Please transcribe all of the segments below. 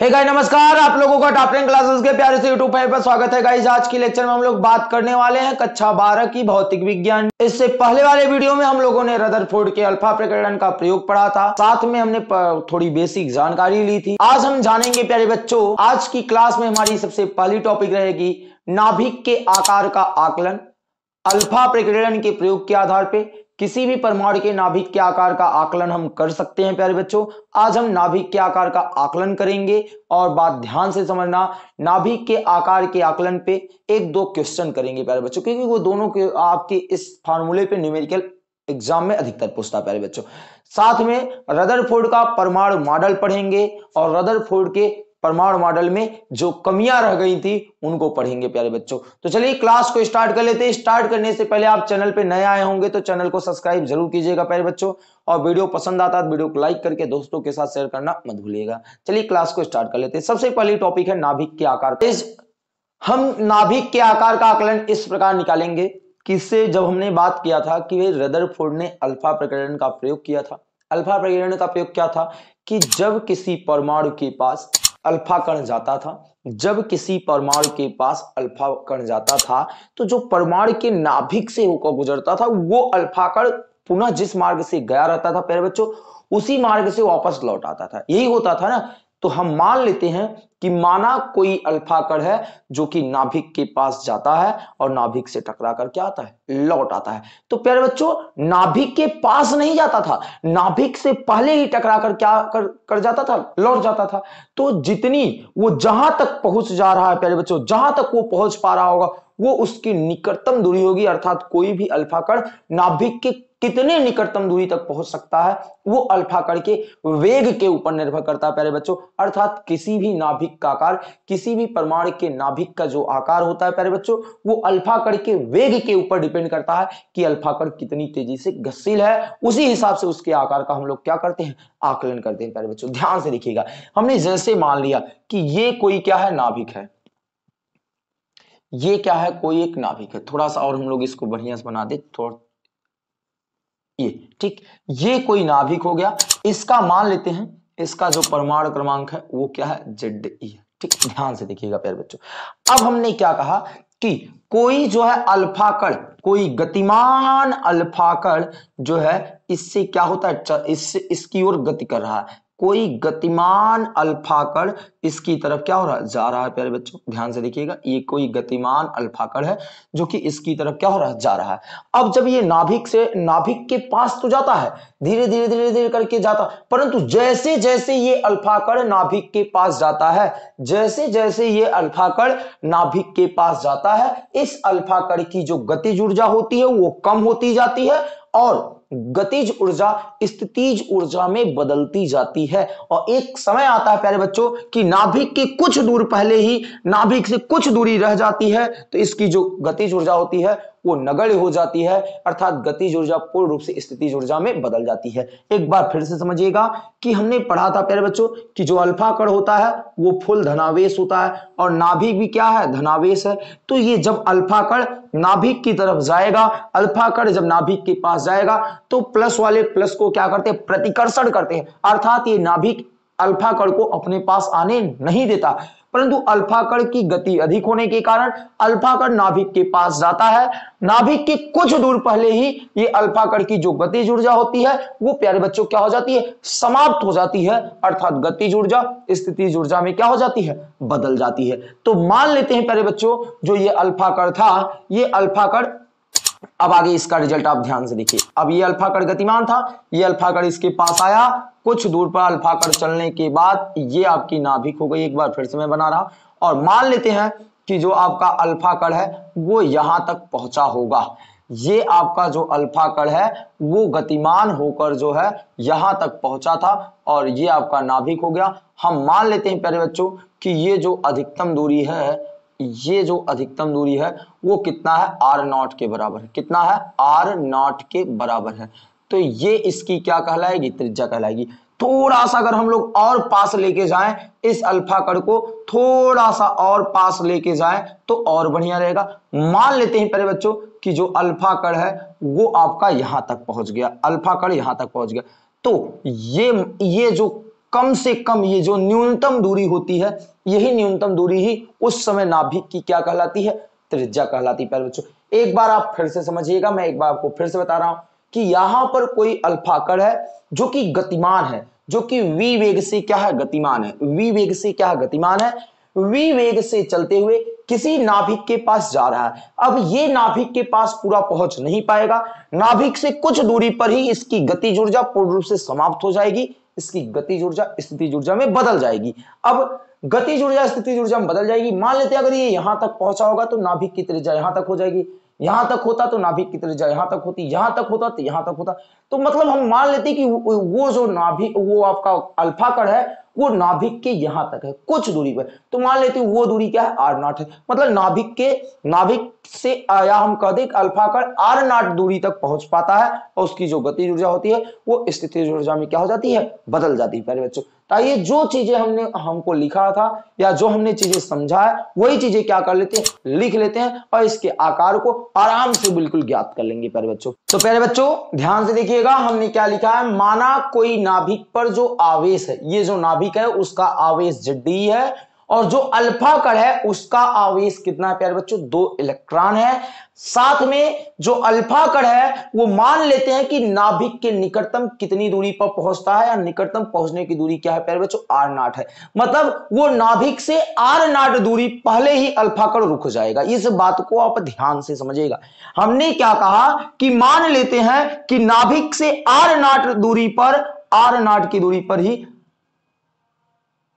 हे hey नमस्कार आप लोगों का टॉप रैंक क्लासेस के प्यारे से यूट्यूब पर स्वागत है गाइज आज की लेक्चर में हम लोग बात करने वाले हैं कक्षा बारह की भौतिक विज्ञान इससे पहले वाले वीडियो में हम लोगों ने रदरफोर्ड के अल्फा प्रकरण का प्रयोग पढ़ा था साथ में हमने थोड़ी बेसिक जानकारी ली थी आज हम जानेंगे प्यारे बच्चों आज की क्लास में हमारी सबसे पहली टॉपिक रहेगी नाभिक के आकार का आकलन अल्फा प्रकरण के प्रयोग के आधार पर किसी भी परमाणु के नाभिक के आकार का आकलन हम कर सकते हैं प्यारे बच्चों आज हम नाभिक के आकार का आकलन करेंगे और बात ध्यान से समझना नाभिक के आकार के आकलन पे एक दो क्वेश्चन करेंगे प्यारे बच्चों क्योंकि वो दोनों के आपके इस फार्मूले पे न्यूमेरिकल एग्जाम में अधिकतर पूछता है प्यारे बच्चों साथ में रदरफोर्ड का परमाणु मॉडल पढ़ेंगे और रदरफोर्ड के परमाणु मॉडल में जो कमियां रह गई थी उनको पढ़ेंगे प्यारे बच्चों तो चलिए क्लास को स्टार्ट कर लेते हैं स्टार्ट करने से पहले आप चैनल पे नए आए होंगे तो चैनल को सब्सक्राइब जरूर कीजिएगा प्यारे बच्चों और वीडियो पसंद आता है तो वीडियो को लाइक करके दोस्तों के साथ शेयर करना मत भूलिएगा चलिए क्लास को स्टार्ट कर लेते हैं सबसे पहली टॉपिक है नाभिक के आकार हम नाभिक के आकार का आकलन इस प्रकार निकालेंगे किससे जब हमने बात किया था कि भाई रदरफोर्ड ने अल्फा प्रकरण का प्रयोग किया था अल्फा प्रकरण का प्रयोग क्या था कि जब किसी परमाणु के पास अल्फा कण जाता था जब किसी परमाणु के पास अल्फा कण जाता था तो जो परमाणु के नाभिक से होकर गुजरता था वो अल्फा कण पुनः जिस मार्ग से गया रहता था पहले बच्चों उसी मार्ग से वापस लौट आता था यही होता था ना तो हम मान लेते हैं कि माना कोई अल्फा कण है जो कि नाभिक के पास जाता है और नाभिक से टकरा कर क्या आता है लौट आता है तो प्यारे बच्चों नाभिक के पास नहीं जाता था नाभिक से पहले ही टकरा कर क्या कर, कर जाता था लौट जाता था तो जितनी वो जहां तक पहुंच जा रहा है प्यारे बच्चों जहां तक वो पहुंच पा रहा होगा वो उसकी निकटतम दूरी होगी अर्थात कोई भी अल्फाकड़ नाभिक के कितने निकटतम दूरी तक पहुंच सकता है वो अल्फा कण के वेग के ऊपर निर्भर करता है प्यारे बच्चों अर्थात किसी भी नाभिक का आकार किसी भी परमाणु के नाभिक का जो आकार होता है प्यारे बच्चों वो अल्फा कण के वेग के ऊपर डिपेंड करता है कि अल्फा कण कितनी तेजी से गतिशील है उसी हिसाब से उसके आकार का हम लोग क्या करते हैं आकलन करते हैं प्यारे बच्चों ध्यान से देखिएगा हमने जैसे मान लिया कि ये कोई क्या है नाभिक है ये क्या है कोई एक नाभिक है थोड़ा सा और हम लोग इसको बढ़िया से बना दे थोड़ा ये ठीक ये कोई नाभिक हो गया इसका मान लेते हैं इसका जो परमाणु क्रमांक है वो क्या है जेड ई है ठीक ध्यान से देखिएगा प्यारे बच्चों अब हमने क्या कहा कि कोई जो है अल्फाकड़ कोई गतिमान अल्फाकड़ जो है इससे क्या होता है इससे इसकी ओर गति कर रहा है कोई गतिमान अल्फा इसकी तरफ क्या हो रहा है जा रहा है प्यारे बच्चों ध्यान से देखिएगा ये कोई गतिमान अल्फा है जो कि इसकी तरफ क्या हो रहा है जा रहा है अब जब ये नाभिक से नाभिक के पास तो जाता है धीरे धीरे धीरे धीरे करके जाता परंतु जैसे जैसे ये अल्फा नाभिक के पास जाता है जैसे जैसे ये अल्फा नाभिक के पास जाता है इस अल्फा की जो गतिज ऊर्जा होती है वो कम होती जाती है और गतिज ऊर्जा स्थितिज ऊर्जा में बदलती जाती है और एक समय आता है प्यारे बच्चों कि नाभिक के कुछ दूर पहले ही नाभिक से कुछ दूरी रह जाती है तो इसकी जो गतिज ऊर्जा होती है वो नगण्य हो जाती है अर्थात गतिज ऊर्जा पूर्ण रूप से स्थिति ऊर्जा में बदल जाती है एक बार फिर से समझिएगा कि हमने पढ़ा था प्यारे बच्चों कि जो अल्फा कण होता है वो फुल धनावेश होता है और नाभि भी क्या है धनावेश है तो ये जब अल्फा कण नाभिक की तरफ जाएगा अल्फा कण जब नाभिक के पास जाएगा तो प्लस वाले प्लस को क्या करते हैं प्रतिकर्षण करते हैं अर्थात ये नाभिक अल्फा कण को अपने पास आने नहीं देता परंतु अल्फा की गति अधिक होने के कारण अल्फा नाभिक के पास जाता है नाभिक के कुछ दूर पहले ही ये अल्फा की जो गति ऊर्जा होती है वो प्यारे बच्चों क्या हो जाती है समाप्त हो जाती है अर्थात गति ऊर्जा स्थिति ऊर्जा में क्या हो जाती है बदल जाती है तो मान लेते हैं प्यारे बच्चों जो ये अल्फा था ये अल्फा अब आगे इसका रिजल्ट आप ध्यान से देखिए अब ये अल्फाकड़ गतिमान था ये अल्फाकड़ इसके पास आया कुछ दूर पर अल्फाकड़ चलने के बाद ये आपकी नाभिक हो गई एक बार फिर से मैं बना रहा और मान लेते हैं कि जो आपका अल्फाकड़ है वो यहां तक पहुंचा होगा ये आपका जो अल्फा है वो गतिमान होकर जो है यहां तक पहुंचा था और ये आपका नाभिक हो गया हम मान लेते हैं प्यारे बच्चों कि ये जो अधिकतम दूरी है ये जो अधिकतम दूरी है वो कितना है आर नॉट के बराबर है कितना है आर नॉट के बराबर है तो ये इसकी क्या कहलाएगी त्रिज्या कहलाएगी थोड़ा सा अगर हम लोग और पास लेके जाएं इस अल्फा कण को थोड़ा सा और पास लेके जाएं तो और बढ़िया रहेगा मान लेते हैं पहले बच्चों कि जो अल्फा कण है वो आपका यहां तक पहुंच गया अल्फा कण यहां तक पहुंच गया तो ये ये जो कम से कम ये जो न्यूनतम दूरी होती है यही न्यूनतम दूरी ही उस समय नाभिक की क्या कहलाती है त्रिज्या कहलाती है बच्चों एक बार आप फिर से समझिएगा मैं एक बार आपको फिर से बता रहा हूं कि यहां पर कोई अल्फाकड़ है जो कि गतिमान है जो कि वी वेग से क्या है गतिमान है वी वेग से क्या है गतिमान है वी वेग से चलते हुए किसी नाभिक के पास जा रहा है अब ये नाभिक के पास पूरा पहुंच नहीं पाएगा नाभिक से कुछ दूरी पर ही इसकी गतिज ऊर्जा पूर्ण रूप से समाप्त हो जाएगी इसकी गतिज ऊर्जा स्थिति ऊर्जा में बदल जाएगी अब गतिज ऊर्जा स्थिति ऊर्जा में बदल जाएगी मान लेते हैं अगर ये यहां तक पहुंचा होगा तो नाभिक की त्रिज्या यहां तक हो जाएगी यहां तक होता तो नाभिक की त्रिज्या यहां तक होती यहां तक होता तो यहां तक होता तो मतलब हम मान लेते कि वो जो नाभिक वो आपका अल्फा कण है वो नाभिक के यहां तक है कुछ दूरी पर तो मान लेते वो दूरी क्या है आर नॉट है मतलब नाभिक के नाभिक से आया हम कह दें अल्फा कण आर नॉट दूरी तक पहुंच पाता है और उसकी जो गतिज ऊर्जा होती है वो स्थिति ऊर्जा में क्या हो जाती है बदल जाती है प्यारे बच्चों ताकि जो चीजें हमने हमको लिखा था या जो हमने चीजें समझा है वही चीजें क्या कर लेते हैं लिख लेते हैं और इसके आकार को आराम से बिल्कुल ज्ञात कर लेंगे प्यारे बच्चों तो प्यारे बच्चों ध्यान से देखिएगा हमने क्या लिखा है माना कोई नाभिक पर जो आवेश है ये जो नाभिक है उसका आवेश जड्डी है और जो अल्फा कण है उसका आवेश कितना है प्यारे बच्चों दो इलेक्ट्रॉन है साथ में जो अल्फा कण है वो मान लेते हैं कि नाभिक के निकटतम कितनी दूरी पर पहुंचता है या निकटतम पहुंचने की दूरी क्या है प्यारे बच्चों आर नाट है मतलब वो नाभिक से आर नाट दूरी पहले ही अल्फा कण रुक जाएगा इस बात को आप ध्यान से समझिएगा हमने क्या कहा कि मान लेते हैं कि नाभिक से आर नाट दूरी पर आर नाट की दूरी पर ही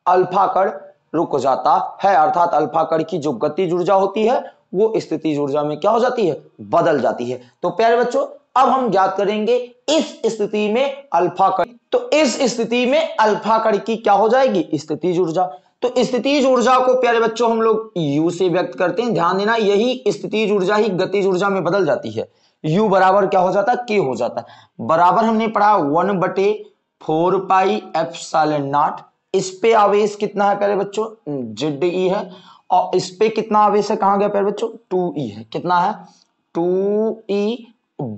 अल्फा कण रुक जाता है अर्थात अल्फा कण की जो गति ऊर्जा होती है वो स्थिति ऊर्जा में क्या हो जाती है बदल जाती है तो प्यारे बच्चों अब हम ज्ञात करेंगे इस स्थिति में अल्फा कण तो इस स्थिति में अल्फा कण की क्या हो जाएगी स्थिति ऊर्जा तो स्थिति ऊर्जा को प्यारे बच्चों हम लोग यू से व्यक्त करते हैं ध्यान देना यही स्थिति ऊर्जा ही गतिज ऊर्जा में बदल जाती है u बराबर क्या हो जाता है k हो जाता है बराबर हमने पढ़ा वन बटे four pi epsilon naught इस पे आवेश कितना है प्यारे बच्चों जेड ई है और इस पे कितना आवेश है कहा गया प्यारे बच्चों टू ई है कितना है टू ई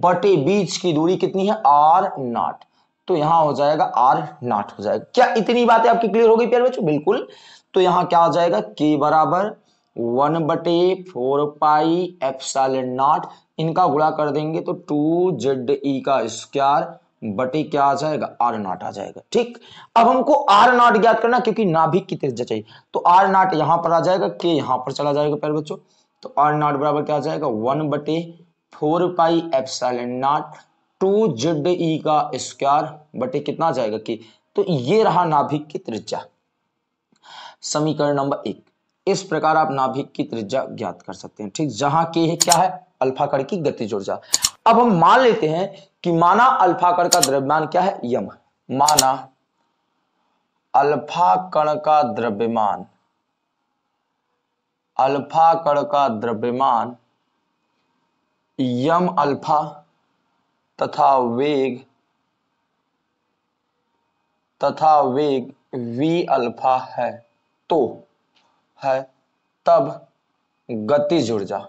बटे बीच की दूरी कितनी है आर नॉट तो यहां हो जाएगा आर नॉट हो जाएगा क्या इतनी बातें आपकी क्लियर हो गई प्यारे बच्चों बिल्कुल तो यहां क्या आ जाएगा के बराबर वन बटे फोर पाई एप्सल नॉट इनका गुणा कर देंगे तो टू जेड ई का स्क्वायर बटे क्या आ जाएगा आर नॉट आ जाएगा ठीक अब हमको आर नॉट ज्ञात करना क्योंकि नाभिक की त्रिज्या चाहिए तो आर नॉट यहां पर आ जाएगा के यहाँ पर चला जाएगा प्यारे बच्चों तो आर नॉट बराबर क्या आ जाएगा वन बटे four pi epsilon naught two Z E का स्क्वायर बटे कितना आ जाएगा के तो ये रहा नाभिक की त्रिज्या समीकरण नंबर एक इस प्रकार आप नाभिक की त्रिज्या ज्ञात कर सकते हैं ठीक जहां के है क्या है अल्फा कण की गतिज ऊर्जा अब हम मान लेते हैं कि माना अल्फा कण का द्रव्यमान क्या है यम माना अल्फा कण का द्रव्यमान अल्फा कण का द्रव्यमान यम अल्फा तथा वेग तथा वेग v अल्फा है तो है तब गति जुड़ जा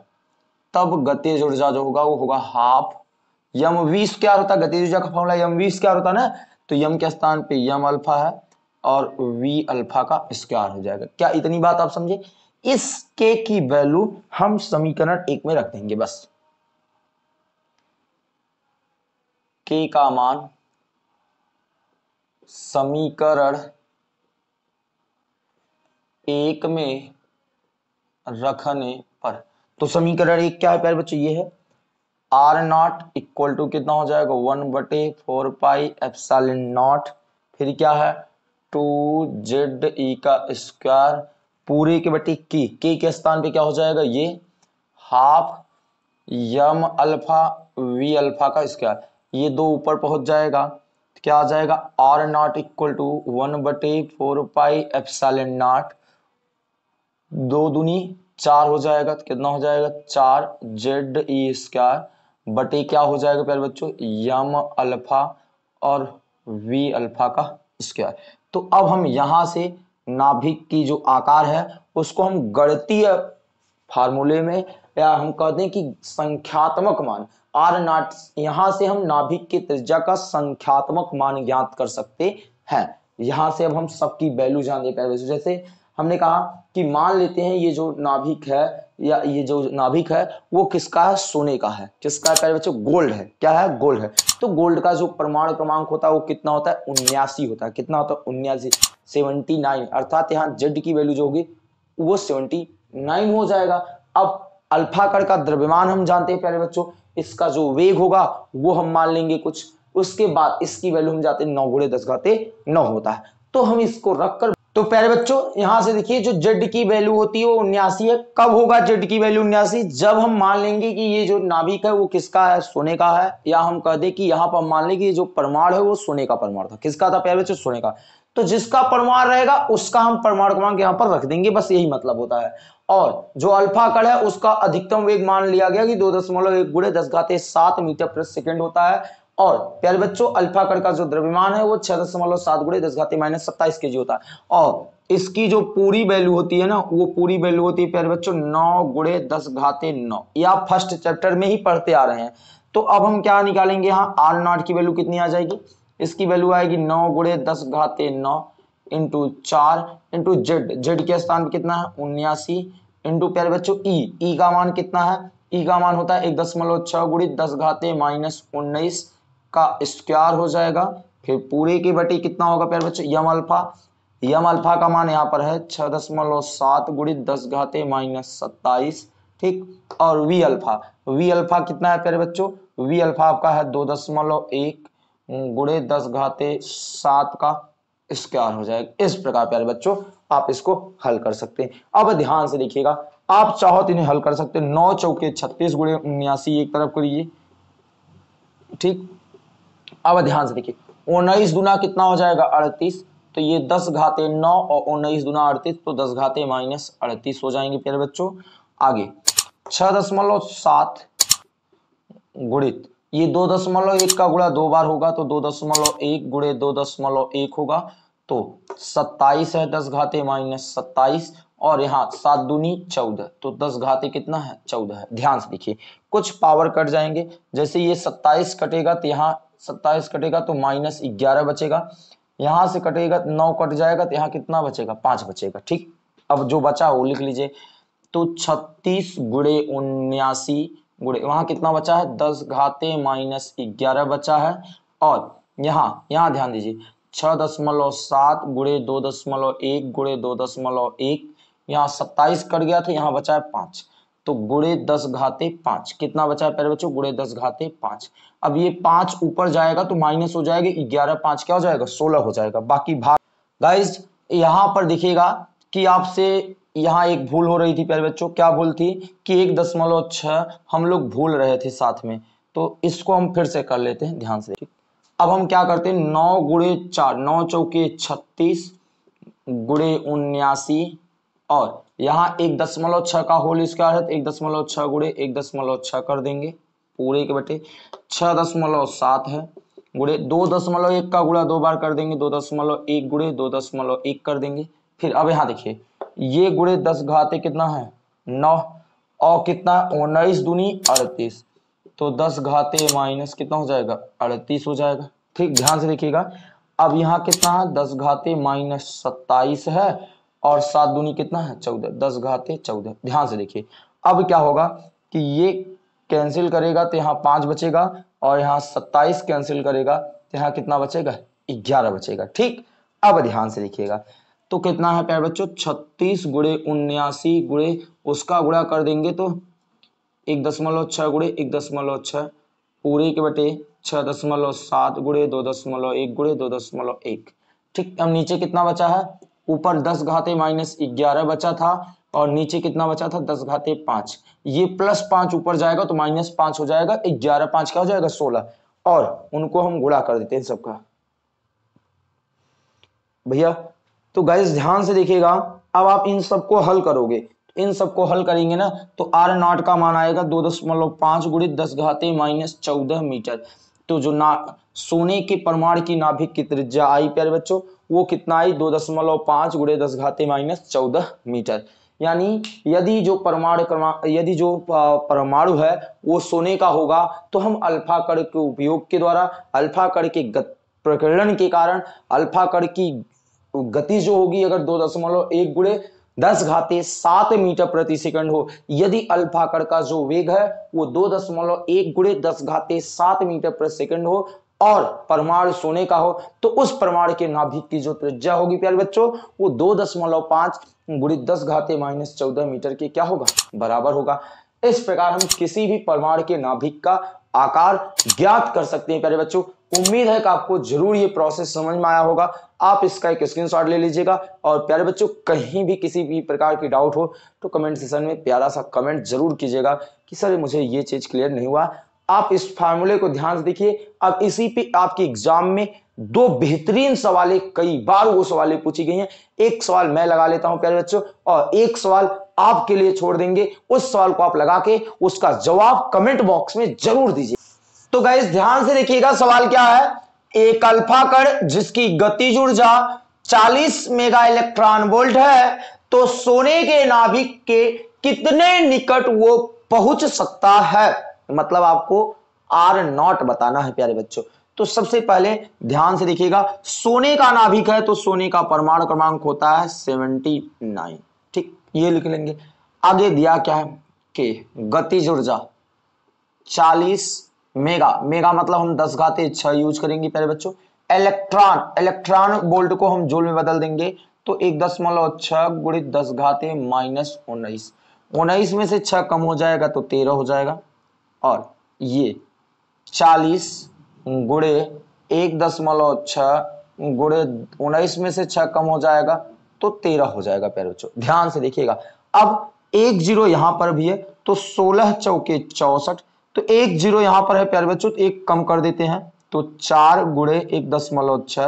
तब गतिज ऊर्जा जो होगा वो होगा हाफ यम वी स्क्वायर होता है गतिज ऊर्जा का फॉर्मूला यम वी स्क्वायर होता है ना तो यम के स्थान पे यम अल्फा है और वी अल्फा का स्क्वायर हो जाएगा क्या इतनी बात आप समझे इस के की वैल्यू हम समीकरण एक में रख देंगे बस के का मान समीकरण एक में रखने पर तो समीकरण एक क्या है प्यारे बच्चों ये है आर नॉट इक्वल टू कितना हो जाएगा वन बटे फोर पाई एप्सल नॉट फिर क्या है टू जेड ई का स्क्वायर पूरे के बटे की के के स्थान पे क्या हो जाएगा ये half m alpha V alpha का स्क्वायर ये दो ऊपर पहुंच जाएगा तो क्या आ जाएगा R naught equal to one बटे फोर पाई एप्सल नॉट दो दुनी चार हो जाएगा तो कितना हो जाएगा चार जेड ई स्क्वायर बटे क्या हो जाएगा प्यारे बच्चों यम अल्फा और वी अल्फा का स्क्वायर तो अब हम यहां से नाभिक की जो आकार है उसको हम गणतीय फार्मूले में या हम कहते हैं कि संख्यात्मक मान आर नाट यहां से हम नाभिक की त्रिज्या का संख्यात्मक मान ज्ञात कर सकते हैं यहां से अब हम सबकी वैल्यू जान दे पाए जैसे हमने कहा कि मान लेते हैं ये जो नाभिक है या ये जो नाभिक है वो किसका है सोने का है किसका है बच्चों गोल्ड है क्या है गोल्ड है तो गोल्ड का जो परमाणु क्रमांक होता है वो कितना होता है उन्यासी होता है कितना होता है उन्यासी सेवेंटी नाइन अर्थात यहाँ जेड की वैल्यू जो होगी वो सेवेंटी नाइन हो जाएगा अब अल्फाकर का द्रव्यमान हम जानते हैं प्यारे बच्चों इसका जो वेग होगा वो हम मान लेंगे कुछ उसके बाद इसकी वैल्यू हम जाते हैं नौ गुड़े दस गाते नौ होता है तो हम इसको रखकर तो प्यारे बच्चों यहां से देखिए जो जेड की वैल्यू होती है वो उन्यासी है कब होगा जेड की वैल्यू उन्यासी जब हम मान लेंगे कि ये जो नाभिक है वो किसका है सोने का है या हम कह दे कि यहाँ पर मान लेंगे ये जो परमाणु है वो सोने का परमाणु था किसका था प्यारे बच्चों सोने का तो जिसका परमाण रहेगा उसका हम परमाणु क्रमांक यहाँ पर रख देंगे बस यही मतलब होता है और जो अल्फा कण है उसका अधिकतम वेग मान लिया गया कि दो दशमलव एक गुड़े दस घाते सात मीटर प्रति सेकेंड होता है और प्यारे बच्चों अल्फा कण का जो द्रव्यमान है वो छह दशमलव सात गुड़े दस घाती माइनस सत्ताईस के जी होता है और इसकी जो पूरी वैल्यू होती है ना वो पूरी वैल्यू होती है प्यारे बच्चों नौ गुड़े दस घाते नौ या फर्स्ट चैप्टर में ही पढ़ते आ रहे हैं तो अब हम क्या निकालेंगे यहाँ आर नॉट की वैल्यू कितनी आ जाएगी इसकी वैल्यू आएगी नौ गुड़े दस घाते नौ इंटू चार इंटू जेड जेड के स्थान पर कितना है उन्यासी इंटू प्यारे बच्चों ई ई का मान कितना है ई का मान होता है एक दशमलव छह गुड़ी दस घाते माइनस उन्नीस का स्क्वायर हो जाएगा फिर पूरे की बटी कितना होगा प्यारे बच्चों यम अल्फा यम अल्फा का मान यहाँ पर है छह दशमलव सात गुड़ी दस घाते माइनस सत्ताईस ठीक और वी अल्फा वी अल्फा कितना है प्यारे बच्चों वी अल्फा आपका है दो दशमलव एक गुड़े दस घाते सात का स्क्वायर हो जाएगा इस प्रकार प्यारे बच्चों आप इसको हल कर सकते हैं अब ध्यान से देखिएगा आप चाहो तो इन्हें हल कर सकते हैं नौ चौके छत्तीस गुड़े उन्यासी एक तरफ करिए ठीक अब ध्यान से देखिए उन्नीस गुना कितना हो जाएगा अड़तीस तो ये दस घाते नौ और उन्नीस गुना अड़तीस तो दस घाते माइनस अड़तीस हो जाएंगे प्यारे बच्चों आगे छह दशमलव सात गुणित ये दो दशमलव एक का गुणा दो बार होगा तो दो दशमलव एक गुणे दो दशमलव एक होगा तो सत्ताईस है दस घाते माइनस सत्ताईस और यहाँ सात दूनी चौदह तो दस घाते कितना है चौदह है ध्यान से देखिए कुछ पावर कट जाएंगे जैसे ये सत्ताईस कटेगा तो यहाँ सत्ताईस कटेगा तो माइनस ग्यारह बचेगा यहाँ से कटेगा तो नौ कट जाएगा तो यहाँ कितना बचेगा पांच बचेगा ठीक अब जो बचा वो लिख लीजिए तो छत्तीस गुड़े उन्यासी गुड़े वहां कितना बचा है दस घाते माइनस ग्यारह बचा है और यहाँ यहाँ ध्यान दीजिए छ दशमलव सात गुड़े दो दशमलव एक गुड़े दो दशमलव एक यहाँ सत्ताईस कट गया था तो यहाँ बचा है पांच तो गुड़े दस घाते पांच कितना बचा है पहले बच्चों गुड़े दस घाते पांच अब ये पांच ऊपर जाएगा तो माइनस हो जाएगा ग्यारह पांच क्या हो जाएगा सोलह हो जाएगा बाकी भाग गाइज यहां पर देखिएगा कि आपसे यहाँ एक भूल हो रही थी प्यारे बच्चों क्या भूल थी कि एक दशमलव छह हम लोग भूल रहे थे साथ में तो इसको हम फिर से कर लेते हैं ध्यान से अब हम क्या करते हैं नौ गुड़े चार नौ चौके छत्तीस गुड़े उन्यासी और यहाँ एक दशमलव छह का होल स्क्वायर है तो एक दशमलव छह गुड़े एक दशमलव छह कर देंगे पूरे के बटे छह दशमलव सात है गुड़े दो दशमलव एक का गुड़ा दो बार कर देंगे दो दशमलव एक गुड़े दो दशमलव एक कर देंगे फिर अब यहाँ देखिए ये गुड़े दस घाते कितना है नौ और कितना उन्नीस दूनी अड़तीस तो दस घाते माइनस कितना हो जाएगा अड़तीस हो जाएगा ठीक ध्यान से देखिएगा अब यहाँ कितना है दस घाते माइनस सत्ताईस है और सात दूनी कितना है चौदह दस घाते चौदह ध्यान से देखिए अब क्या होगा कि ये कैंसिल करेगा तो यहाँ पांच बचेगा और यहाँ सत्ताईस कैंसिल करेगा तो यहाँ कितना बचेगा ग्यारह बचेगा ठीक अब ध्यान से देखिएगा तो कितना है प्यारे बच्चों छत्तीस गुड़े उन्यासी गुड़े उसका गुड़ा कर देंगे तो एक दशमलव छह गुड़े एक दशमलव छह पूरे के बटे छह दशमलव सात गुड़े दो दशमलव एक गुड़े दो दशमलव एक ठीक अब नीचे कितना बचा है ऊपर दस घाते माइनस ग्यारह बचा था और नीचे कितना बचा था दस घाते पांच ये प्लस पांच ऊपर जाएगा तो माइनस पांच हो जाएगा ग्यारह पांच क्या हो जाएगा सोलह और उनको हम गुणा कर देते हैं सबका भैया तो गाइस ध्यान से देखिएगा अब आप इन सबको हल करोगे इन सबको हल करेंगे ना तो आर नॉट का मान आएगा दो दशमलव पांच गुड़ित दस घाते माइनस चौदह मीटर तो जो ना सोने के प्रमाण की नाभिक की त्रिज्या आई प्यारे बच्चों वो कितना आई दो दशमलव पांच गुड़े दस घाते माइनस चौदह मीटर यानी यदि जो परमाणु यदि जो परमाणु है वो सोने का होगा तो हम अल्फा कण के उपयोग के द्वारा अल्फा कण के प्रकरण के कारण अल्फा कण की गति जो होगी अगर दो दशमलव एक गुड़े दस घाते सात मीटर प्रति सेकंड हो यदि कण का जो वेग है वो दो दशमलव एक गुड़े दस घाते सात मीटर प्रति सेकंड हो और परमाणु सोने का हो तो उस परमाणु के नाभिक की जो त्रिज्या होगी प्यारे बच्चों वो दो दशमलव पांच गुड़े दस घाते माइनस चौदह मीटर के क्या होगा बराबर होगा इस प्रकार हम किसी भी परमाणु के नाभिक का आकार ज्ञात कर सकते हैं प्यारे बच्चों उम्मीद है कि आपको जरूर ये प्रोसेस समझ में आया होगा आप इसका एक स्क्रीनशॉट ले लीजिएगा और प्यारे बच्चों कहीं भी किसी भी प्रकार की डाउट हो तो कमेंट सेशन में प्यारा सा कमेंट जरूर कीजिएगा कि सर मुझे ये चीज़ क्लियर नहीं हुआ आप इस फार्मूले को ध्यान से देखिए अब इसी पे आपके एग्जाम में दो बेहतरीन सवाले कई बार वो सवाले पूछी गई हैं एक सवाल मैं लगा लेता हूं प्यारे बच्चों और एक सवाल आपके लिए छोड़ देंगे उस सवाल को आप लगा के उसका जवाब कमेंट बॉक्स में जरूर दीजिए तो गाइज ध्यान से देखिएगा सवाल क्या है एक अल्फा कण जिसकी गतिज ऊर्जा 40 मेगा इलेक्ट्रॉन वोल्ट है तो सोने के नाभिक के कितने निकट वो पहुंच सकता है मतलब आपको आर नॉट बताना है प्यारे बच्चों तो सबसे पहले ध्यान से देखिएगा सोने का नाभिक है तो सोने का परमाणु क्रमांक होता है सेवेंटी नाइन ठीक ये लिख लेंगे आगे दिया क्या है के गतिज ऊर्जा चालीस मेगा मेगा मतलब हम दस घाते छह यूज करेंगे पहले बच्चों इलेक्ट्रॉन इलेक्ट्रॉन बोल्ट को हम जोल में बदल देंगे तो एक दशमलव मतलब छह गुणित दस घाते माइनस उन्नीस उन्नीस में से छह कम हो जाएगा तो तेरह हो जाएगा और ये चालीस गुड़े एक दशमलव मतलब छह गुड़े उन्नीस में से छह कम हो जाएगा तो तेरह हो जाएगा प्यारे बच्चों ध्यान से देखिएगा अब एक जीरो यहां पर भी है तो सोलह चौके चौसठ तो एक जीरो यहाँ पर है प्यारे बच्चों तो एक कम कर देते हैं तो चार गुड़े एक दशमलव छह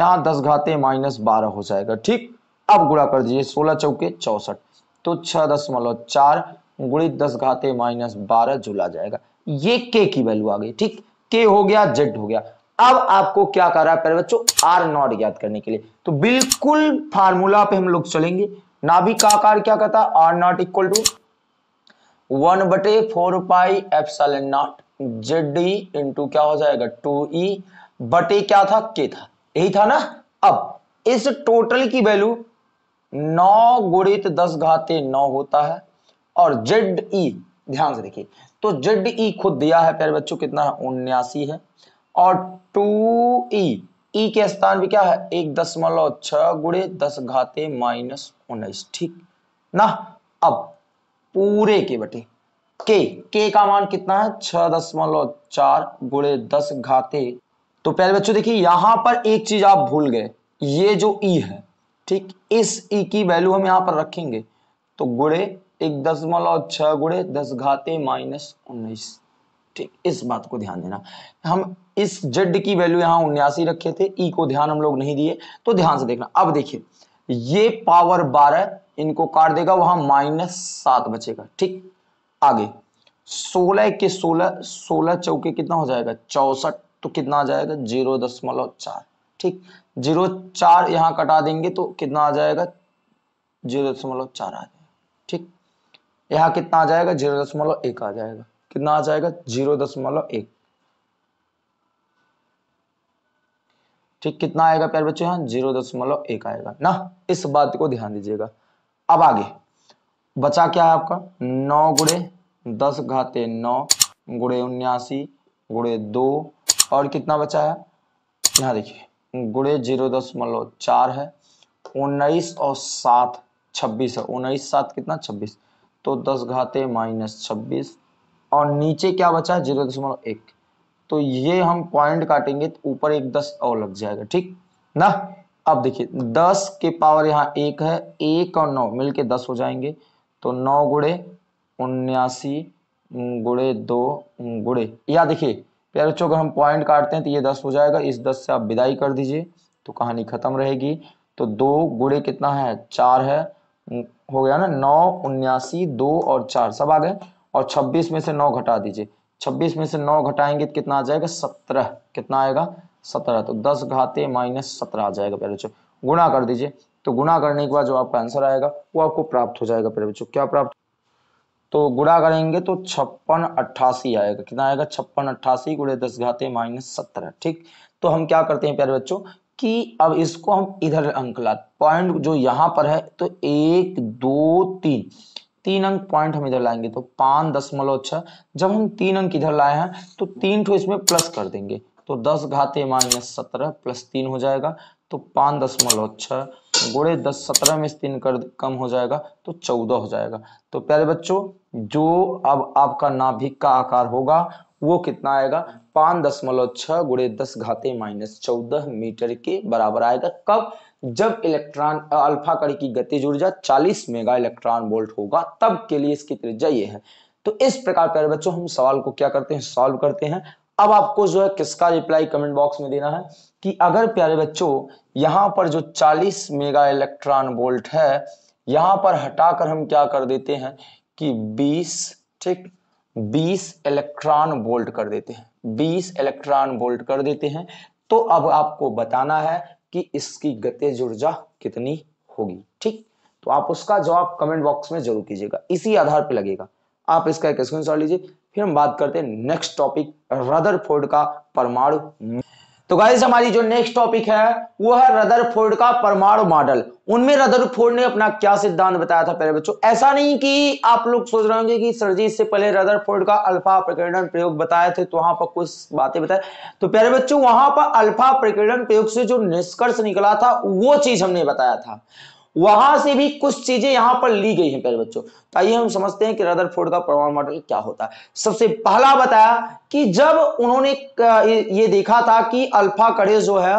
यहां दस घाते माइनस बारह हो जाएगा ठीक अब गुड़ा कर दीजिए सोलह चौके चौसठ तो छह दशमलव चार गुड़े दस घाते माइनस बारह जुला जाएगा ये के की वैल्यू आ गई ठीक के हो गया जेड हो गया अब आपको क्या कर रहा है प्यारे बच्चों आर नॉट याद करने के लिए तो बिल्कुल फार्मूला पे हम लोग चलेंगे नाभिक का आकार क्या कहता है R naught equal to one बटे four pi epsilon naught Z into क्या हो जाएगा टू ई बटे क्या था के था यही था ना अब इस टोटल की वैल्यू नौ गुणित दस घाते नौ होता है और जेड ई ध्यान से देखिए तो जेड ई खुद दिया है प्यारे बच्चों कितना है उन्यासी है और टू ई ई के स्थान पर क्या है एक दशमलव छह गुड़े दस घाते माइनस उन्नीस ठीक ना अब पूरे के बटे के के का मान कितना है छह दशमलव चार गुड़े दस घाते तो पहले बच्चों देखिए यहां पर एक चीज आप भूल गए ये जो ई है ठीक इस ई की वैल्यू हम यहां पर रखेंगे तो गुड़े एक दशमलव छह गुड़े दस घाते माइनस उन्नीस ठीक इस बात को ध्यान देना हम इस जेड की वैल्यू यहां उन्यासी रखे थे ई को ध्यान हम लोग नहीं दिए तो ध्यान से देखना अब देखिए ये पावर बारह इनको काट देगा वहां माइनस सात बचेगा ठीक आगे सोलह के सोलह सोलह चौके कितना हो जाएगा चौसठ तो कितना आ जाएगा जीरो दशमलव चार ठीक जीरो चार यहां कटा देंगे तो कितना आ जाएगा जीरो दशमलव चार आ जाएगा ठीक यहां कितना आ जाएगा जीरो दशमलव एक आ जाएगा कितना आ जाएगा जीरो दशमलव एक ठीक कितना आएगा प्यार बच्चों यहाँ जीरो दशमलव एक आएगा ना इस बात को ध्यान दीजिएगा अब आगे बचा क्या है आपका नौ गुड़े दस घाते नौ गुड़े उन्यासी गुड़े दो और कितना बचा है यहाँ देखिए गुड़े जीरो दशमलव चार है उन्नीस और सात छब्बीस है उन्नीस सात कितना छब्बीस तो दस घाते माइनस छब्बीस और नीचे क्या बचा है जीरो दशमलव एक तो ये हम पॉइंट काटेंगे तो ऊपर एक दस और लग जाएगा ठीक ना अब देखिए दस के पावर यहाँ एक है एक और नौ मिलके दस हो जाएंगे तो नौ गुड़े उन्यासी गुड़े दो गुड़े या देखिए प्यारे बच्चों अगर हम पॉइंट काटते हैं तो ये दस हो जाएगा इस दस से आप विदाई कर दीजिए तो कहानी खत्म रहेगी तो दो गुड़े कितना है चार है हो गया ना नौ उन्यासी दो और चार सब आ गए और छब्बीस में से नौ घटा दीजिए छब्बीस में से नौ घटाएंगे तो कितना आ जाएगा सत्रह कितना आएगा सत्रह तो दस घाते माइनस सत्रह आ जाएगा प्यारे बच्चों गुणा कर दीजिए तो गुणा करने के बाद जो आपका आंसर आएगा वो आपको प्राप्त हो जाएगा प्यारे बच्चों क्या प्राप्त तो गुणा करेंगे तो छप्पन अट्ठासी आएगा कितना आएगा छप्पन अट्ठासी गुड़े दस घाते माइनस सत्रह ठीक तो हम क्या करते हैं प्यारे बच्चों कि अब इसको हम इधर अंक ला पॉइंट जो यहाँ पर है तो एक दो तीन तीन अंक पॉइंट हम इधर लाएंगे तो पांच दशमलव छह जब हम तीन अंक इधर लाए हैं तो तीन ठो इसमें प्लस कर देंगे तो दस घाते माइनस सत्रह प्लस तीन हो जाएगा तो पाँच दशमलव छः गुड़े दस सत्रह में तीन कर कम हो जाएगा तो चौदह हो जाएगा तो प्यारे बच्चों जो अब आपका नाभिक का आकार होगा वो कितना आएगा पाँच दशमलव छः गुड़े दस घाते माइनस चौदह मीटर के बराबर आएगा कब जब इलेक्ट्रॉन अल्फा कड़ी की गति जुड़ जाए चालीस मेगा इलेक्ट्रॉन वोल्ट होगा तब के लिए इसकी त्रिज्या ये है तो इस प्रकार प्यारे बच्चों हम सवाल को क्या करते हैं सॉल्व करते हैं अब आपको जो है किसका रिप्लाई कमेंट बॉक्स में देना है कि अगर प्यारे बच्चों यहां पर जो 40 मेगा इलेक्ट्रॉन वोल्ट है यहां पर हटाकर हम क्या कर देते हैं कि 20 ठीक 20 इलेक्ट्रॉन वोल्ट कर देते हैं 20 इलेक्ट्रॉन वोल्ट कर देते हैं तो अब आपको बताना है कि इसकी गतिज ऊर्जा कितनी होगी ठीक तो आप उसका जवाब कमेंट बॉक्स में जरूर कीजिएगा इसी आधार पर लगेगा आप इसका एक स्क्रीनशॉट लीजिए फिर हम बात करते हैं नेक्स्ट टॉपिक रदर का परमाणु तो गाइज हमारी जो नेक्स्ट टॉपिक है वो है रदर का परमाणु मॉडल उनमें रदर ने अपना क्या सिद्धांत बताया था पहले बच्चों ऐसा नहीं कि आप लोग सोच रहे होंगे कि सर जी इससे पहले रदर का अल्फा प्रकीर्णन प्रयोग बताए थे तो वहां पर कुछ बातें बताए तो पहले बच्चों वहां पर अल्फा प्रकीर्णन प्रयोग से जो निष्कर्ष निकला था वो चीज हमने बताया था वहां से भी कुछ चीजें यहां पर ली गई हैं प्यारे बच्चों तो आइए हम समझते हैं कि रदरफोर्ड का परमाणु मॉडल क्या होता है सबसे पहला बताया कि जब उन्होंने ये देखा था कि अल्फा कड़े जो है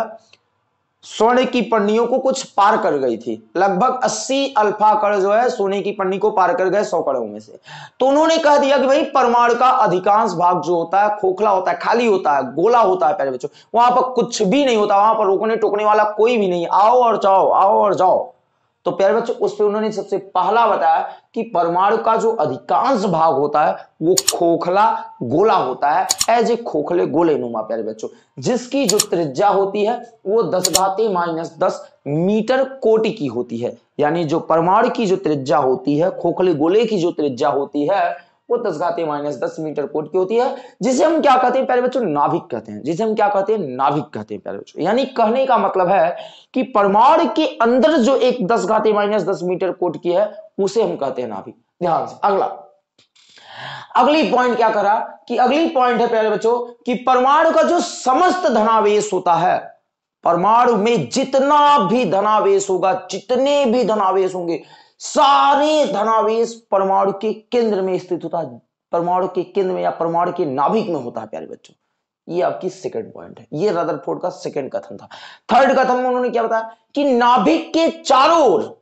सोने की पन्नियों को कुछ पार कर गई थी लगभग 80 अल्फा कण जो है सोने की पन्नी को पार कर गए सौ कणों में से तो उन्होंने कह दिया कि भाई परमाणु का अधिकांश भाग जो होता है खोखला होता है खाली होता है गोला होता है पहले बच्चों वहां पर कुछ भी नहीं होता वहां पर रोकने टोकने वाला कोई भी नहीं आओ और जाओ आओ और जाओ तो प्यारे बच्चों उस पर उन्होंने सबसे पहला बताया कि परमाणु का जो अधिकांश भाग होता है वो खोखला गोला होता है एज ए खोखले गोले नुमा प्यारे बच्चों जिसकी जो त्रिज्या होती है वो दस घाते माइनस दस मीटर कोटि की होती है यानी जो परमाणु की जो त्रिज्या होती है खोखले गोले की जो त्रिज्या होती है वो दस घाते माइनस दस मीटर कोट की होती है जिसे हम क्या कहते हैं प्यारे बच्चों नाभिक कहते हैं जिसे हम क्या कहते हैं नाभिक कहते हैं प्यारे बच्चों यानी कहने का मतलब है कि परमाणु के अंदर जो एक दस घाते माइनस दस मीटर कोट की है उसे हम कहते हैं नाभिक ध्यान से अगला अगली पॉइंट क्या करा कि अगली पॉइंट है प्यारे बच्चों की परमाणु का जो समस्त धनावेश होता है परमाणु में जितना भी धनावेश होगा जितने भी धनावेश होंगे सारे धनावेश परमाणु के केंद्र में स्थित होता है परमाणु के केंद्र में या परमाणु के नाभिक में होता है प्यारे बच्चों ये आपकी सेकंड पॉइंट है ये रदरफोर्ड का सेकंड कथन था थर्ड कथन में उन्होंने क्या बताया कि नाभिक के चारों ओर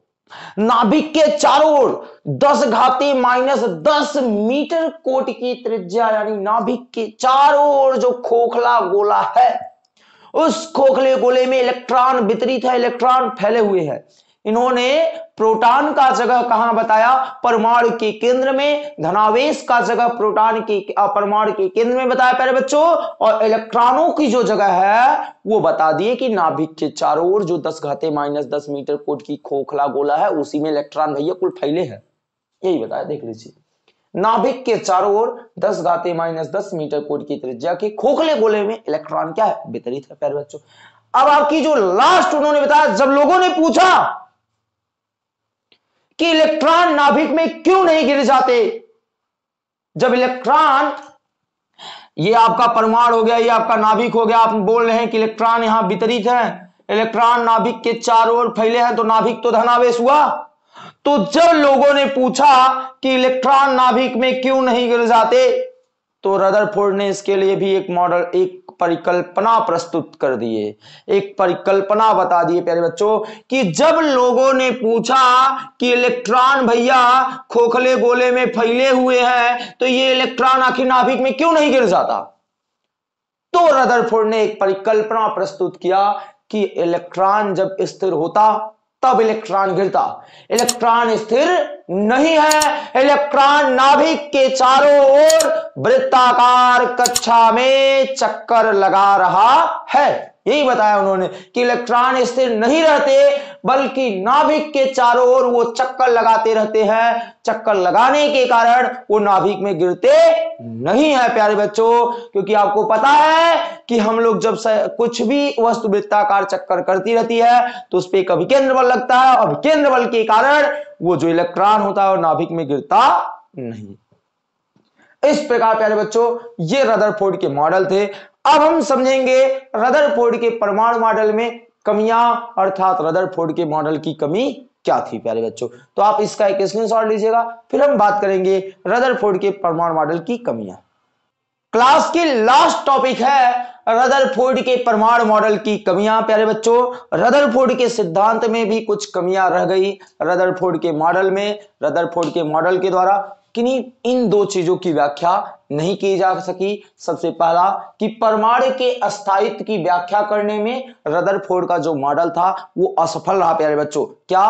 नाभिक के चारों ओर दस घाते माइनस दस मीटर कोट की त्रिज्या यानी नाभिक के चारों ओर जो खोखला गोला है उस खोखले गोले में इलेक्ट्रॉन वितरित है इलेक्ट्रॉन फैले हुए हैं इन्होंने प्रोटॉन का जगह कहां बताया परमाणु के केंद्र में धनावेश का जगह प्रोटॉन की परमाणु के केंद्र में बताया पहले बच्चों और इलेक्ट्रॉनों की जो जगह है वो बता दिए कि नाभिक के चारों ओर जो दस घाते माइनस दस मीटर कोट की खोखला गोला है उसी में इलेक्ट्रॉन भैया कुल फैले हैं यही बताया देख लीजिए नाभिक के चारों ओर दस घाते माइनस दस मीटर कोट की त्रिज्या के खोखले गोले में इलेक्ट्रॉन क्या है वितरित है पहले बच्चों अब आपकी जो लास्ट उन्होंने बताया जब लोगों ने पूछा कि इलेक्ट्रॉन नाभिक में क्यों नहीं गिर जाते जब इलेक्ट्रॉन ये आपका परमाणु हो गया ये आपका नाभिक हो गया आप बोल रहे हैं कि इलेक्ट्रॉन यहां वितरित है इलेक्ट्रॉन नाभिक के चारों ओर फैले हैं तो नाभिक तो धनावेश हुआ तो जब लोगों ने पूछा कि इलेक्ट्रॉन नाभिक में क्यों नहीं गिर जाते तो रदरफोर्ड ने इसके लिए भी एक मॉडल एक परिकल्पना प्रस्तुत कर दिए एक परिकल्पना बता दिए प्यारे बच्चों कि जब लोगों ने पूछा कि इलेक्ट्रॉन भैया खोखले गोले में फैले हुए हैं तो ये इलेक्ट्रॉन आखिर नाभिक में क्यों नहीं गिर जाता तो रदरफोर्ड ने एक परिकल्पना प्रस्तुत किया कि इलेक्ट्रॉन जब स्थिर होता तब इलेक्ट्रॉन गिरता इलेक्ट्रॉन स्थिर नहीं है इलेक्ट्रॉन नाभिक के चारों ओर वृत्ताकार कक्षा में चक्कर लगा रहा है यही बताया उन्होंने कि इलेक्ट्रॉन स्थिर नहीं रहते बल्कि नाभिक के चारों ओर वो चक्कर लगाते रहते हैं चक्कर लगाने के कारण वो नाभिक में गिरते नहीं है प्यारे बच्चों क्योंकि आपको पता है कि हम लोग जब कुछ भी वस्तु वृत्ताकार चक्कर करती रहती है तो उस पर एक अभिकेंद्र बल लगता है अभिकेंद्र बल के कारण वो जो इलेक्ट्रॉन होता है वो नाभिक में गिरता नहीं इस प्रकार प्यारे बच्चों ये रदरफोर्ड के मॉडल थे अब हम समझेंगे रदरफोर्ड के परमाणु मॉडल में कमियां अर्थात रदरफोर्ड के मॉडल की कमी क्या थी प्यारे बच्चों तो आप इसका एक स्क्रीनशॉट लीजिएगा फिर हम बात करेंगे रदरफोर्ड के परमाणु मॉडल की कमियां क्लास की लास्ट टॉपिक है रदरफोर्ड के परमाणु मॉडल की कमियां प्यारे बच्चों रदरफोर्ड के सिद्धांत में भी कुछ कमियां रह गई रदरफोर्ड के मॉडल में रदरफोर्ड के मॉडल के द्वारा किन्हीं इन दो चीजों की व्याख्या नहीं की जा सकी सबसे पहला कि परमाणु के अस्थायित्व की व्याख्या करने में रदरफोर्ड का जो मॉडल था वो असफल रहा प्यारे बच्चों क्या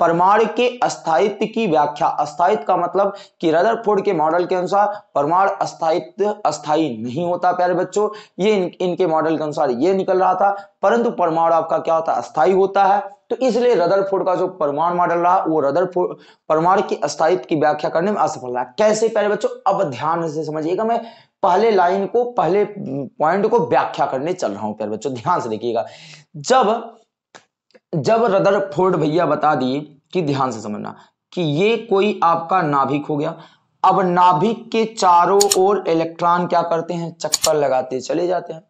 परमाणु के अस्थायित्व की व्याख्या अस्थायित्व का मतलब कि रदरफोर्ड के मॉडल के अनुसार परमाणु अस्थायित्व अस्थायी नहीं होता प्यारे बच्चों ये इन, इनके मॉडल के अनुसार ये निकल रहा था परंतु परमाणु आपका क्या होता है अस्थायी होता है तो इसलिए रदरफोर्ड का जो परमाणु मॉडल रहा वो रदरफोर्ड परमाणु की अस्थायित्व की व्याख्या करने में असफल रहा कैसे पहले बच्चों अब ध्यान से समझिएगा मैं पहले लाइन को पहले पॉइंट को व्याख्या करने चल रहा हूं प्यारे बच्चों ध्यान से देखिएगा जब जब रदरफोर्ड भैया बता दिए कि ध्यान से समझना कि ये कोई आपका नाभिक हो गया अब नाभिक के चारों ओर इलेक्ट्रॉन क्या करते हैं चक्कर लगाते चले जाते हैं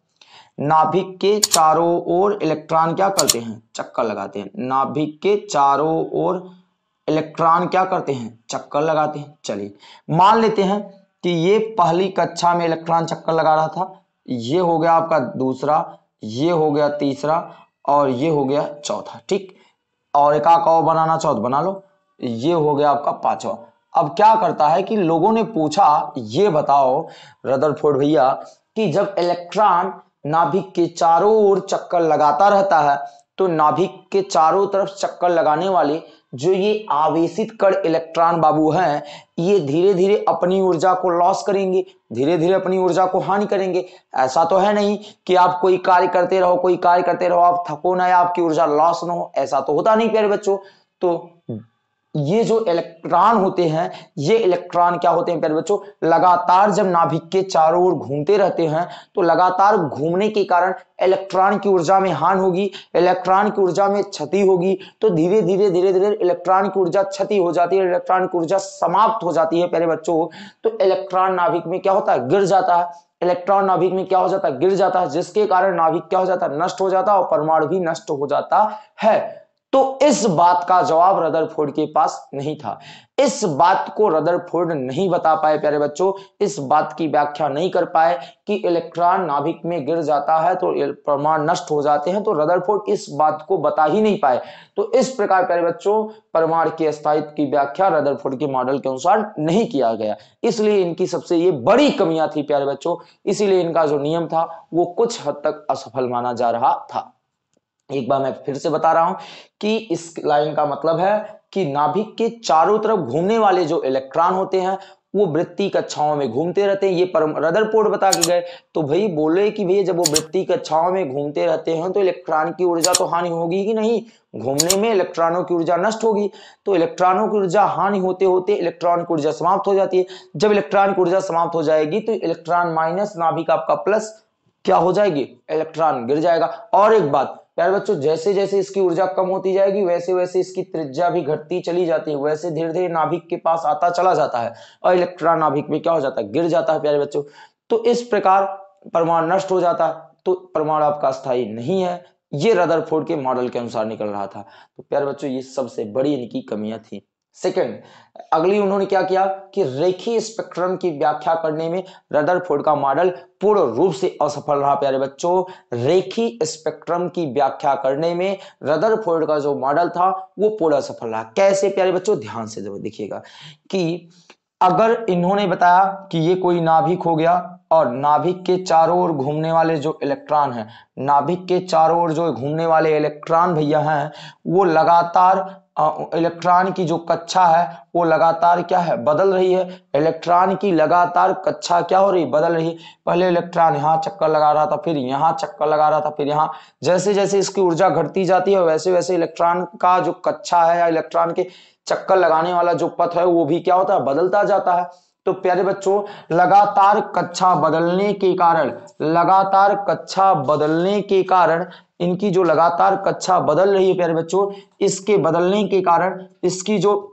नाभिक के चारों ओर इलेक्ट्रॉन क्या करते हैं चक्कर लगाते हैं नाभिक के चारों ओर इलेक्ट्रॉन क्या करते हैं चक्कर लगाते हैं चलिए मान लेते हैं कि ये पहली कक्षा में इलेक्ट्रॉन चक्कर लगा रहा था ये हो गया आपका दूसरा ये हो गया तीसरा और ये हो गया चौथा ठीक और एक आका बनाना चौथ तो बना लो ये हो गया आपका पांचवा अब क्या करता है कि लोगों ने पूछा ये बताओ रदरफोर्ड भैया कि जब इलेक्ट्रॉन नाभिक के चारों ओर चक्कर लगाता रहता है तो नाभिक के चारों तरफ चक्कर लगाने वाले जो ये आवेशित कर इलेक्ट्रॉन बाबू हैं ये धीरे धीरे अपनी ऊर्जा को लॉस करेंगे धीरे धीरे अपनी ऊर्जा को हानि करेंगे ऐसा तो है नहीं कि आप कोई कार्य करते रहो कोई कार्य करते रहो आप थको ना आपकी ऊर्जा लॉस ना हो ऐसा तो होता नहीं प्यारे बच्चों तो ये जो इलेक्ट्रॉन होते हैं ये इलेक्ट्रॉन क्या होते हैं प्यारे बच्चों लगातार जब नाभिक के चारों ओर घूमते रहते हैं तो लगातार घूमने के कारण इलेक्ट्रॉन की ऊर्जा में हान होगी इलेक्ट्रॉन की ऊर्जा में क्षति होगी तो धीरे धीरे धीरे धीरे इलेक्ट्रॉन की ऊर्जा क्षति हो जाती है इलेक्ट्रॉन की ऊर्जा समाप्त हो जाती है प्यारे बच्चों तो इलेक्ट्रॉन नाभिक में क्या होता है गिर जाता है इलेक्ट्रॉन नाभिक में क्या हो जाता है गिर जाता है जिसके कारण नाभिक क्या हो जाता है नष्ट हो जाता है और परमाणु भी नष्ट हो जाता है तो इस बात का जवाब रदरफोर्ड के पास नहीं था इस बात को रदरफोर्ड नहीं बता पाए प्यारे बच्चों इस बात की व्याख्या नहीं कर पाए कि इलेक्ट्रॉन नाभिक में गिर जाता है तो प्रमाण नष्ट हो जाते हैं तो रदरफोर्ड इस बात को बता ही नहीं पाए तो इस प्रकार प्यारे बच्चों परमाण के स्थायित्व की व्याख्या रदरफोर्ड के मॉडल के अनुसार नहीं किया गया इसलिए इनकी सबसे ये बड़ी कमियां थी प्यारे बच्चों इसीलिए इनका जो नियम था वो कुछ हद तक असफल माना जा रहा था एक बार मैं फिर से बता रहा हूं कि इस लाइन का मतलब है कि नाभिक के चारों तरफ घूमने वाले जो इलेक्ट्रॉन होते हैं वो वृत्ति कक्षाओं में घूमते रहते हैं ये परम पोर्ट बता के गए तो भाई बोले कि भैया जब वो वृत्ति कक्षाओं में घूमते रहते हैं तो इलेक्ट्रॉन की ऊर्जा तो हानि होगी कि नहीं घूमने में इलेक्ट्रॉनों की ऊर्जा नष्ट होगी तो इलेक्ट्रॉनों की ऊर्जा हानि होते होते इलेक्ट्रॉन की ऊर्जा समाप्त हो जाती है जब इलेक्ट्रॉन की ऊर्जा समाप्त हो जाएगी तो इलेक्ट्रॉन माइनस नाभिक आपका प्लस क्या हो जाएगी इलेक्ट्रॉन गिर जाएगा और एक बात प्यार बच्चों जैसे जैसे इसकी ऊर्जा कम होती जाएगी वैसे वैसे इसकी त्रिज्या भी घटती चली जाती है वैसे धीरे धीरे नाभिक के पास आता चला जाता है और इलेक्ट्रॉन नाभिक में क्या हो जाता है गिर जाता है प्यारे बच्चों तो इस प्रकार परमाणु नष्ट हो जाता तो परमाणु आपका स्थायी नहीं है ये रदरफोर्ड के मॉडल के अनुसार निकल रहा था तो प्यारे बच्चों ये सबसे बड़ी इनकी कमियां थी सेकंड अगली उन्होंने क्या किया कि रेखी स्पेक्ट्रम की व्याख्या करने में रदरफोर्ड का मॉडल पूर्ण रूप से असफल रहा प्यारे बच्चों रेखी स्पेक्ट्रम की व्याख्या करने में रदरफोर्ड का जो मॉडल था वो पूर्ण असफल रहा कैसे प्यारे बच्चों ध्यान से जरूर देखिएगा कि अगर इन्होंने बताया कि ये कोई नाभिक हो गया और नाभिक के चारों ओर घूमने वाले जो इलेक्ट्रॉन हैं नाभिक के चारों ओर जो घूमने वाले इलेक्ट्रॉन भैया हैं वो लगातार इलेक्ट्रॉन की जो कक्षा है वो लगातार क्या है बदल रही है इलेक्ट्रॉन की लगातार कक्षा क्या हो रही बदल रही है पहले इलेक्ट्रॉन यहाँ चक्कर लगा रहा था फिर यहाँ चक्कर लगा रहा था फिर यहाँ जैसे जैसे इसकी ऊर्जा घटती जाती है वैसे वैसे इलेक्ट्रॉन का जो कक्षा है या इलेक्ट्रॉन के चक्कर लगाने वाला जो पथ है वो भी क्या होता है बदलता जाता है तो प्यारे बच्चों लगातार कक्षा बदलने के कारण लगातार कक्षा बदलने के कारण इनकी जो लगातार कक्षा बदल रही है प्यारे बच्चों इसके बदलने के कारण इसकी जो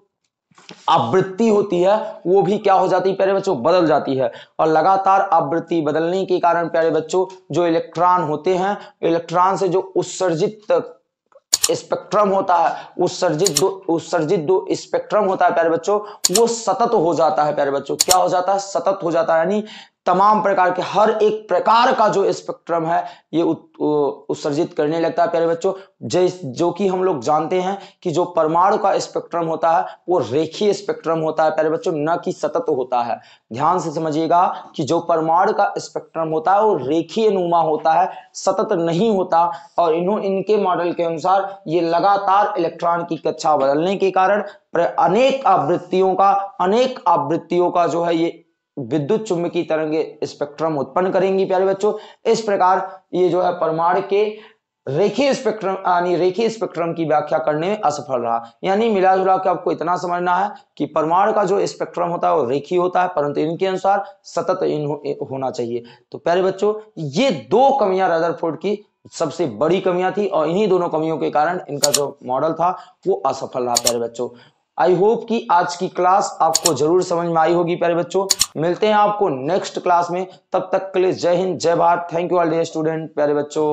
आवृत्ति होती है वो भी क्या हो जाती है प्यारे बच्चों बदल जाती है और लगातार आवृत्ति बदलने के कारण प्यारे बच्चों जो इलेक्ट्रॉन होते हैं इलेक्ट्रॉन से जो उत्सर्जित स्पेक्ट्रम होता है उत्सर्जित जो उत्सर्जित जो स्पेक्ट्रम होता है प्यारे बच्चों वो सतत हो जाता है प्यारे बच्चों क्या हो जाता है सतत हो जाता है यानी तमाम प्रकार के हर एक प्रकार का जो स्पेक्ट्रम है ये उत्सर्जित करने लगता है प्यारे बच्चों जिस जो कि हम लोग जानते हैं कि जो परमाणु का स्पेक्ट्रम होता है वो रेखीय स्पेक्ट्रम होता है प्यारे बच्चों न कि सतत होता है ध्यान से समझिएगा कि जो परमाणु का स्पेक्ट्रम होता है वो रेखीय नुमा होता है सतत नहीं होता और इन्हों इनके मॉडल के अनुसार ये लगातार इलेक्ट्रॉन की कक्षा बदलने के कारण अनेक आवृत्तियों का अनेक आवृत्तियों का जो है ये विद्युत चुंबकीय तरंग स्पेक्ट्रम उत्पन्न करेंगी प्यारे बच्चों इस प्रकार ये जो है परमाणु के रेखी स्पेक्ट्रम यानी रेखी स्पेक्ट्रम की व्याख्या करने में असफल रहा यानी मिला जुला के आपको इतना समझना है कि परमाणु का जो स्पेक्ट्रम होता है वो रेखी होता है परंतु इनके अनुसार सतत इन हो, होना चाहिए तो प्यारे बच्चों ये दो कमियां रदरफोर्ड की सबसे बड़ी कमियां थी और इन्हीं दोनों कमियों के कारण इनका जो मॉडल था वो असफल रहा प्यारे बच्चों आई होप कि आज की क्लास आपको जरूर समझ में आई होगी प्यारे बच्चों मिलते हैं आपको नेक्स्ट क्लास में तब तक के लिए जय हिंद जय Bharat thank you all dear student प्यारे बच्चों